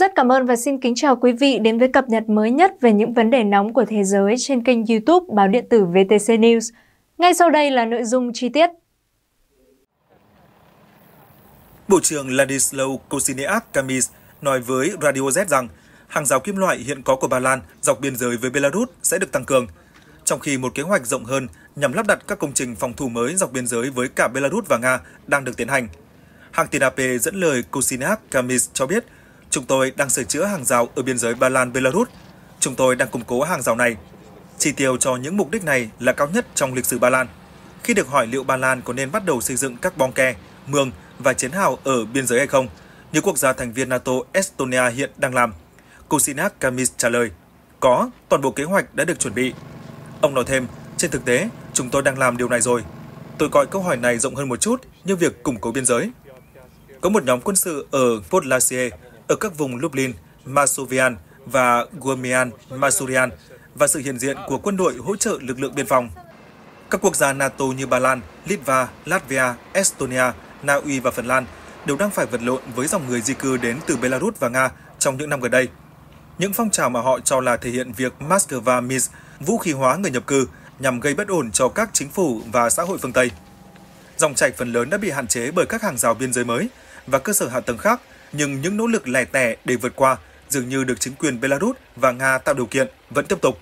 Rất cảm ơn và xin kính chào quý vị đến với cập nhật mới nhất về những vấn đề nóng của thế giới trên kênh YouTube Báo điện tử VTC News. Ngay sau đây là nội dung chi tiết. Bộ trưởng Ladislaw Kosiniak Kamis nói với Radio Z rằng hàng rào kim loại hiện có của Ba Lan dọc biên giới với Belarus sẽ được tăng cường, trong khi một kế hoạch rộng hơn nhằm lắp đặt các công trình phòng thủ mới dọc biên giới với cả Belarus và Nga đang được tiến hành. Hãng tin AP dẫn lời Kosiniak Kamis cho biết – Chúng tôi đang sửa chữa hàng rào ở biên giới Ba Lan-Belarus. Chúng tôi đang củng cố hàng rào này. Chi tiêu cho những mục đích này là cao nhất trong lịch sử Ba Lan. Khi được hỏi liệu Ba Lan có nên bắt đầu xây dựng các bong ke, mương và chiến hào ở biên giới hay không, như quốc gia thành viên NATO Estonia hiện đang làm, Kusinak Kamis trả lời, có, toàn bộ kế hoạch đã được chuẩn bị. Ông nói thêm, trên thực tế, chúng tôi đang làm điều này rồi. Tôi gọi câu hỏi này rộng hơn một chút như việc củng cố biên giới. Có một nhóm quân sự ở Podlasie ở các vùng Lublin, Masovian và Guamian, Masurian và sự hiện diện của quân đội hỗ trợ lực lượng biên phòng. Các quốc gia NATO như Ba Lan, Litva, Latvia, Estonia, Na Uy và Phần Lan đều đang phải vật lộn với dòng người di cư đến từ Belarus và Nga trong những năm gần đây. Những phong trào mà họ cho là thể hiện việc Moscow Minsk vũ khí hóa người nhập cư nhằm gây bất ổn cho các chính phủ và xã hội phương Tây. Dòng chảy phần lớn đã bị hạn chế bởi các hàng rào biên giới mới và cơ sở hạ tầng khác nhưng những nỗ lực lẻ tẻ để vượt qua dường như được chính quyền Belarus và Nga tạo điều kiện vẫn tiếp tục.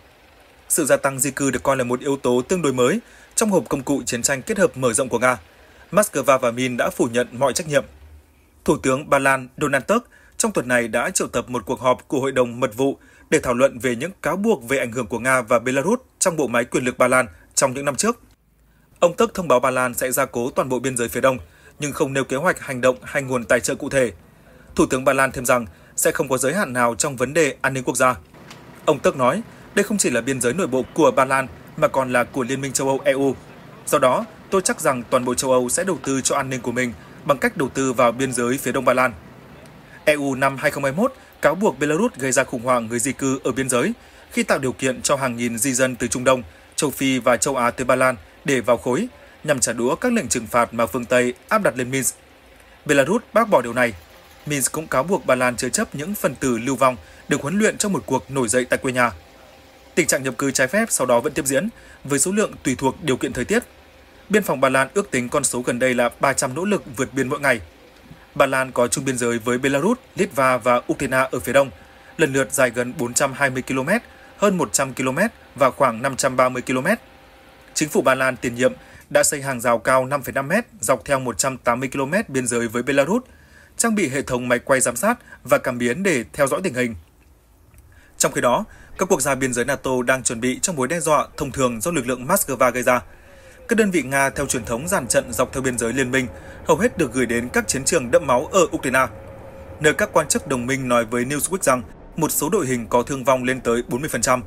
Sự gia tăng di cư được coi là một yếu tố tương đối mới trong hộp công cụ chiến tranh kết hợp mở rộng của Nga. Moscow và Min đã phủ nhận mọi trách nhiệm. Thủ tướng Ba Lan Donald Tusk trong tuần này đã triệu tập một cuộc họp của Hội đồng Mật vụ để thảo luận về những cáo buộc về ảnh hưởng của Nga và Belarus trong bộ máy quyền lực Ba Lan trong những năm trước. Ông Tusk thông báo Ba Lan sẽ gia cố toàn bộ biên giới phía đông, nhưng không nêu kế hoạch hành động hay nguồn tài trợ cụ thể – Thủ tướng Ba Lan thêm rằng sẽ không có giới hạn nào trong vấn đề an ninh quốc gia. Ông Tước nói, đây không chỉ là biên giới nội bộ của Ba Lan mà còn là của Liên minh châu Âu EU. Do đó, tôi chắc rằng toàn bộ châu Âu sẽ đầu tư cho an ninh của mình bằng cách đầu tư vào biên giới phía Đông Ba Lan. EU năm 2021 cáo buộc Belarus gây ra khủng hoảng người di cư ở biên giới khi tạo điều kiện cho hàng nghìn di dân từ Trung Đông, châu Phi và châu Á tới Ba Lan để vào khối, nhằm trả đũa các lệnh trừng phạt mà phương Tây áp đặt lên Minsk. Belarus bác bỏ điều này Minsk cũng cáo buộc Ba Lan chứa chấp những phần tử lưu vong được huấn luyện trong một cuộc nổi dậy tại quê nhà. Tình trạng nhập cư trái phép sau đó vẫn tiếp diễn, với số lượng tùy thuộc điều kiện thời tiết. Biên phòng Ba Lan ước tính con số gần đây là 300 nỗ lực vượt biên mỗi ngày. Ba Lan có chung biên giới với Belarus, Litva và Ukraine ở phía đông, lần lượt dài gần 420 km, hơn 100 km và khoảng 530 km. Chính phủ Ba Lan tiền nhiệm đã xây hàng rào cao 5,5 m dọc theo 180 km biên giới với Belarus – trang bị hệ thống máy quay giám sát và cảm biến để theo dõi tình hình. Trong khi đó, các quốc gia biên giới NATO đang chuẩn bị cho mối đe dọa thông thường do lực lượng Moscow gây ra. Các đơn vị Nga theo truyền thống dàn trận dọc theo biên giới liên minh hầu hết được gửi đến các chiến trường đẫm máu ở Ukraine, nơi các quan chức đồng minh nói với Newsweek rằng một số đội hình có thương vong lên tới 40%.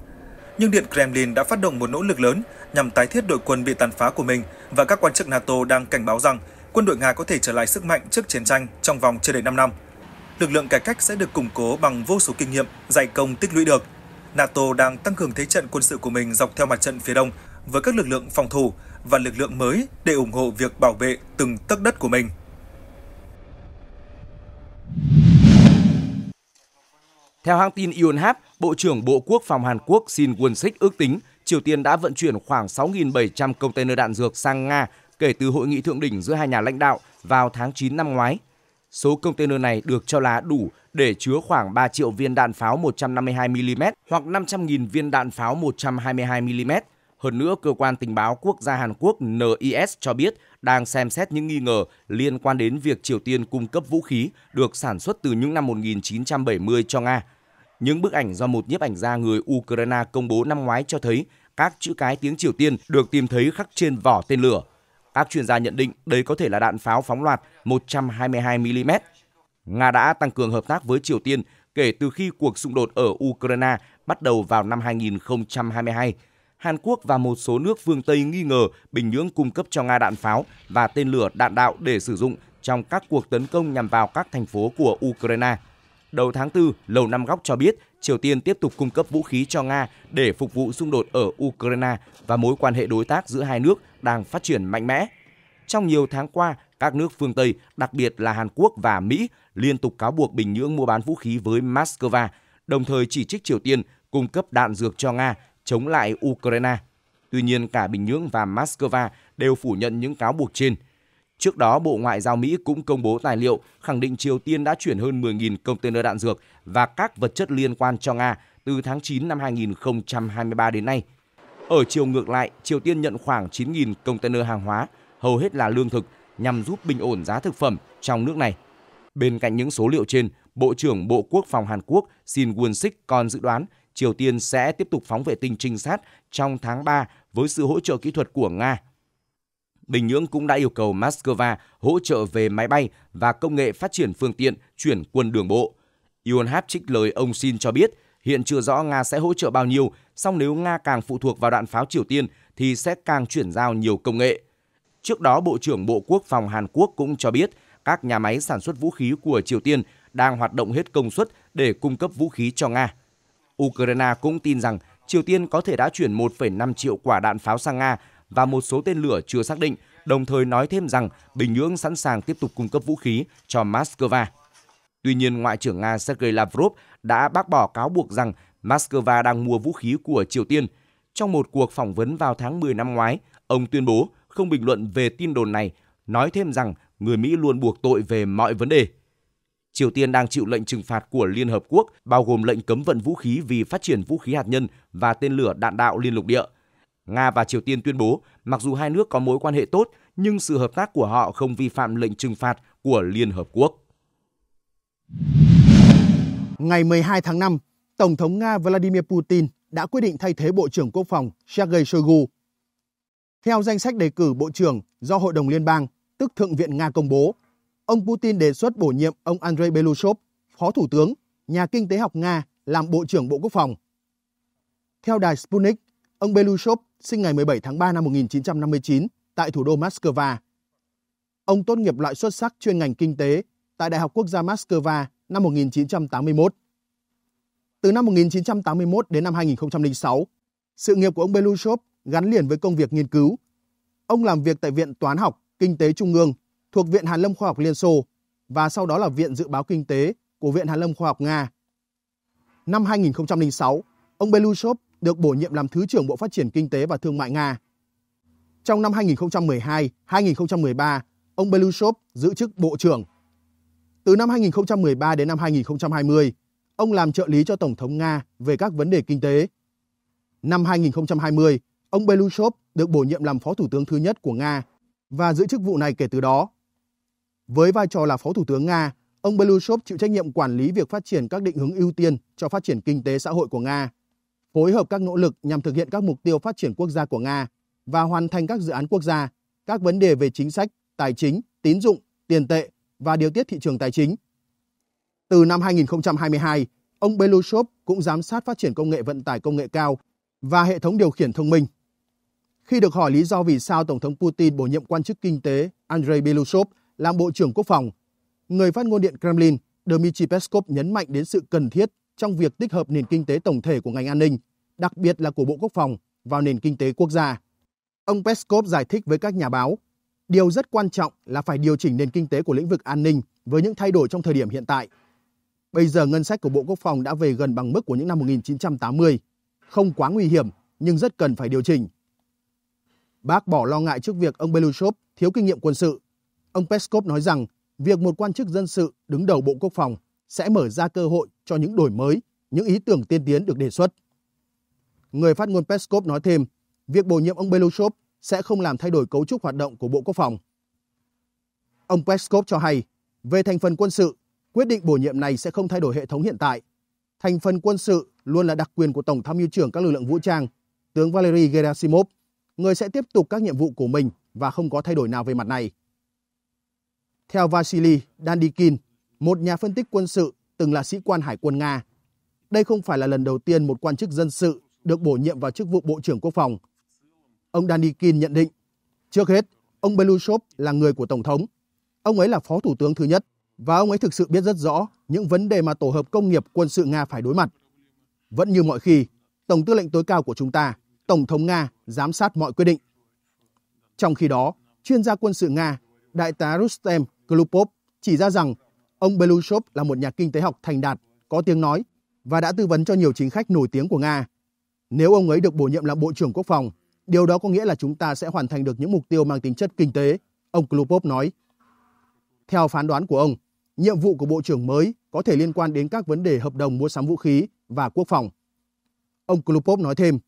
Nhưng Điện Kremlin đã phát động một nỗ lực lớn nhằm tái thiết đội quân bị tàn phá của mình và các quan chức NATO đang cảnh báo rằng quân đội Nga có thể trở lại sức mạnh trước chiến tranh trong vòng chưa đầy 5 năm. Lực lượng cải cách sẽ được củng cố bằng vô số kinh nghiệm, dày công tích lũy được. NATO đang tăng cường thế trận quân sự của mình dọc theo mặt trận phía đông với các lực lượng phòng thủ và lực lượng mới để ủng hộ việc bảo vệ từng tấc đất của mình. Theo hãng tin Yonhap, Bộ trưởng Bộ Quốc phòng Hàn Quốc Shin Won-sik ước tính Triều Tiên đã vận chuyển khoảng 6.700 container đạn dược sang Nga kể từ hội nghị thượng đỉnh giữa hai nhà lãnh đạo vào tháng 9 năm ngoái. Số container này được cho là đủ để chứa khoảng 3 triệu viên đạn pháo 152mm hoặc 500.000 viên đạn pháo 122mm. Hơn nữa, cơ quan tình báo quốc gia Hàn Quốc NIS cho biết đang xem xét những nghi ngờ liên quan đến việc Triều Tiên cung cấp vũ khí được sản xuất từ những năm 1970 cho Nga. Những bức ảnh do một nhiếp ảnh gia người Ukraine công bố năm ngoái cho thấy các chữ cái tiếng Triều Tiên được tìm thấy khắc trên vỏ tên lửa. Các chuyên gia nhận định đây có thể là đạn pháo phóng loạt 122mm. Nga đã tăng cường hợp tác với Triều Tiên kể từ khi cuộc xung đột ở Ukraine bắt đầu vào năm 2022. Hàn Quốc và một số nước phương Tây nghi ngờ Bình Nhưỡng cung cấp cho Nga đạn pháo và tên lửa đạn đạo để sử dụng trong các cuộc tấn công nhằm vào các thành phố của Ukraine. Đầu tháng 4, Lầu Năm Góc cho biết Triều Tiên tiếp tục cung cấp vũ khí cho Nga để phục vụ xung đột ở Ukraine và mối quan hệ đối tác giữa hai nước đang phát triển mạnh mẽ. Trong nhiều tháng qua, các nước phương Tây, đặc biệt là Hàn Quốc và Mỹ, liên tục cáo buộc Bình Nhưỡng mua bán vũ khí với Moscow, đồng thời chỉ trích Triều Tiên cung cấp đạn dược cho Nga chống lại Ukraine. Tuy nhiên, cả Bình Nhưỡng và Moscow đều phủ nhận những cáo buộc trên – Trước đó, Bộ Ngoại giao Mỹ cũng công bố tài liệu khẳng định Triều Tiên đã chuyển hơn 10.000 container đạn dược và các vật chất liên quan cho Nga từ tháng 9 năm 2023 đến nay. Ở chiều ngược lại, Triều Tiên nhận khoảng 9.000 container hàng hóa, hầu hết là lương thực, nhằm giúp bình ổn giá thực phẩm trong nước này. Bên cạnh những số liệu trên, Bộ trưởng Bộ Quốc phòng Hàn Quốc Shin Won-sik còn dự đoán Triều Tiên sẽ tiếp tục phóng vệ tinh trinh sát trong tháng 3 với sự hỗ trợ kỹ thuật của Nga Bình Nhưỡng cũng đã yêu cầu Moscow hỗ trợ về máy bay và công nghệ phát triển phương tiện chuyển quân đường bộ. Yonhap trích lời ông Shin cho biết, hiện chưa rõ Nga sẽ hỗ trợ bao nhiêu, song nếu Nga càng phụ thuộc vào đạn pháo Triều Tiên thì sẽ càng chuyển giao nhiều công nghệ. Trước đó, Bộ trưởng Bộ Quốc phòng Hàn Quốc cũng cho biết các nhà máy sản xuất vũ khí của Triều Tiên đang hoạt động hết công suất để cung cấp vũ khí cho Nga. Ukraine cũng tin rằng Triều Tiên có thể đã chuyển 1,5 triệu quả đạn pháo sang Nga và một số tên lửa chưa xác định, đồng thời nói thêm rằng Bình Nhưỡng sẵn sàng tiếp tục cung cấp vũ khí cho Moscow. Tuy nhiên, Ngoại trưởng Nga Sergei Lavrov đã bác bỏ cáo buộc rằng Moscow đang mua vũ khí của Triều Tiên. Trong một cuộc phỏng vấn vào tháng 10 năm ngoái, ông tuyên bố không bình luận về tin đồn này, nói thêm rằng người Mỹ luôn buộc tội về mọi vấn đề. Triều Tiên đang chịu lệnh trừng phạt của Liên Hợp Quốc, bao gồm lệnh cấm vận vũ khí vì phát triển vũ khí hạt nhân và tên lửa đạn đạo liên lục địa – Nga và Triều Tiên tuyên bố, mặc dù hai nước có mối quan hệ tốt, nhưng sự hợp tác của họ không vi phạm lệnh trừng phạt của Liên Hợp Quốc. Ngày 12 tháng 5, Tổng thống Nga Vladimir Putin đã quyết định thay thế Bộ trưởng Quốc phòng Sergei Shoigu. Theo danh sách đề cử Bộ trưởng do Hội đồng Liên bang, tức Thượng viện Nga công bố, ông Putin đề xuất bổ nhiệm ông Andrei Belousov, Phó Thủ tướng, nhà kinh tế học Nga, làm Bộ trưởng Bộ Quốc phòng. Theo đài Sputnik, ông Belousov sinh ngày 17 tháng 3 năm 1959 tại thủ đô Moscow. Ông tốt nghiệp loại xuất sắc chuyên ngành kinh tế tại Đại học Quốc gia Moscow năm 1981. Từ năm 1981 đến năm 2006, sự nghiệp của ông Belushov gắn liền với công việc nghiên cứu. Ông làm việc tại Viện Toán học Kinh tế Trung ương thuộc Viện Hàn lâm Khoa học Liên Xô và sau đó là Viện Dự báo Kinh tế của Viện Hàn lâm Khoa học Nga. Năm 2006, ông Belushov được bổ nhiệm làm Thứ trưởng Bộ Phát triển Kinh tế và Thương mại Nga. Trong năm 2012-2013, ông Belushov giữ chức Bộ trưởng. Từ năm 2013 đến năm 2020, ông làm trợ lý cho Tổng thống Nga về các vấn đề kinh tế. Năm 2020, ông Belushov được bổ nhiệm làm Phó Thủ tướng thứ nhất của Nga và giữ chức vụ này kể từ đó. Với vai trò là Phó Thủ tướng Nga, ông Belushov chịu trách nhiệm quản lý việc phát triển các định hướng ưu tiên cho phát triển kinh tế xã hội của Nga phối hợp các nỗ lực nhằm thực hiện các mục tiêu phát triển quốc gia của Nga và hoàn thành các dự án quốc gia, các vấn đề về chính sách, tài chính, tín dụng, tiền tệ và điều tiết thị trường tài chính. Từ năm 2022, ông Belushov cũng giám sát phát triển công nghệ vận tải công nghệ cao và hệ thống điều khiển thông minh. Khi được hỏi lý do vì sao Tổng thống Putin bổ nhiệm quan chức kinh tế Andrei Belushov làm Bộ trưởng Quốc phòng, người phát ngôn điện Kremlin Dmitry Peskov nhấn mạnh đến sự cần thiết trong việc tích hợp nền kinh tế tổng thể của ngành an ninh, đặc biệt là của Bộ Quốc phòng vào nền kinh tế quốc gia. Ông Peskov giải thích với các nhà báo, điều rất quan trọng là phải điều chỉnh nền kinh tế của lĩnh vực an ninh với những thay đổi trong thời điểm hiện tại. Bây giờ ngân sách của Bộ Quốc phòng đã về gần bằng mức của những năm 1980, không quá nguy hiểm nhưng rất cần phải điều chỉnh. Bác bỏ lo ngại trước việc ông Belushov thiếu kinh nghiệm quân sự. Ông Peskov nói rằng việc một quan chức dân sự đứng đầu Bộ Quốc phòng sẽ mở ra cơ hội cho những đổi mới, những ý tưởng tiên tiến được đề xuất. Người phát ngôn Peskov nói thêm, việc bổ nhiệm ông Belousov sẽ không làm thay đổi cấu trúc hoạt động của Bộ Quốc phòng. Ông Peskov cho hay, về thành phần quân sự, quyết định bổ nhiệm này sẽ không thay đổi hệ thống hiện tại. Thành phần quân sự luôn là đặc quyền của Tổng tham mưu trưởng các lực lượng vũ trang, tướng Valery Gerasimov. Người sẽ tiếp tục các nhiệm vụ của mình và không có thay đổi nào về mặt này. Theo Vasily Dandikin, một nhà phân tích quân sự từng là sĩ quan hải quân Nga. Đây không phải là lần đầu tiên một quan chức dân sự được bổ nhiệm vào chức vụ Bộ trưởng Quốc phòng. Ông Danikin nhận định, trước hết, ông Belushov là người của Tổng thống. Ông ấy là phó thủ tướng thứ nhất và ông ấy thực sự biết rất rõ những vấn đề mà tổ hợp công nghiệp quân sự Nga phải đối mặt. Vẫn như mọi khi, Tổng tư lệnh tối cao của chúng ta, Tổng thống Nga giám sát mọi quyết định. Trong khi đó, chuyên gia quân sự Nga, Đại tá Rustem Klupov chỉ ra rằng Ông Belousov là một nhà kinh tế học thành đạt, có tiếng nói và đã tư vấn cho nhiều chính khách nổi tiếng của Nga. Nếu ông ấy được bổ nhiệm làm Bộ trưởng Quốc phòng, điều đó có nghĩa là chúng ta sẽ hoàn thành được những mục tiêu mang tính chất kinh tế, ông Klopov nói. Theo phán đoán của ông, nhiệm vụ của Bộ trưởng mới có thể liên quan đến các vấn đề hợp đồng mua sắm vũ khí và quốc phòng. Ông Klopov nói thêm,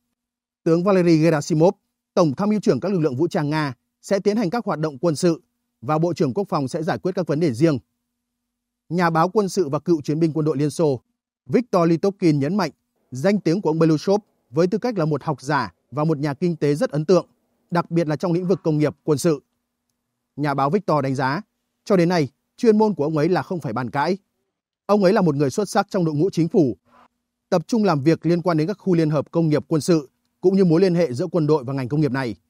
tướng Valery Gerasimov, Tổng tham mưu trưởng các lực lượng vũ trang Nga, sẽ tiến hành các hoạt động quân sự và Bộ trưởng Quốc phòng sẽ giải quyết các vấn đề riêng nhà báo quân sự và cựu chiến binh quân đội Liên Xô, Viktor Litopkin nhấn mạnh danh tiếng của ông Belushov với tư cách là một học giả và một nhà kinh tế rất ấn tượng, đặc biệt là trong lĩnh vực công nghiệp quân sự. Nhà báo Victor đánh giá, cho đến nay, chuyên môn của ông ấy là không phải bàn cãi. Ông ấy là một người xuất sắc trong đội ngũ chính phủ, tập trung làm việc liên quan đến các khu liên hợp công nghiệp quân sự cũng như mối liên hệ giữa quân đội và ngành công nghiệp này.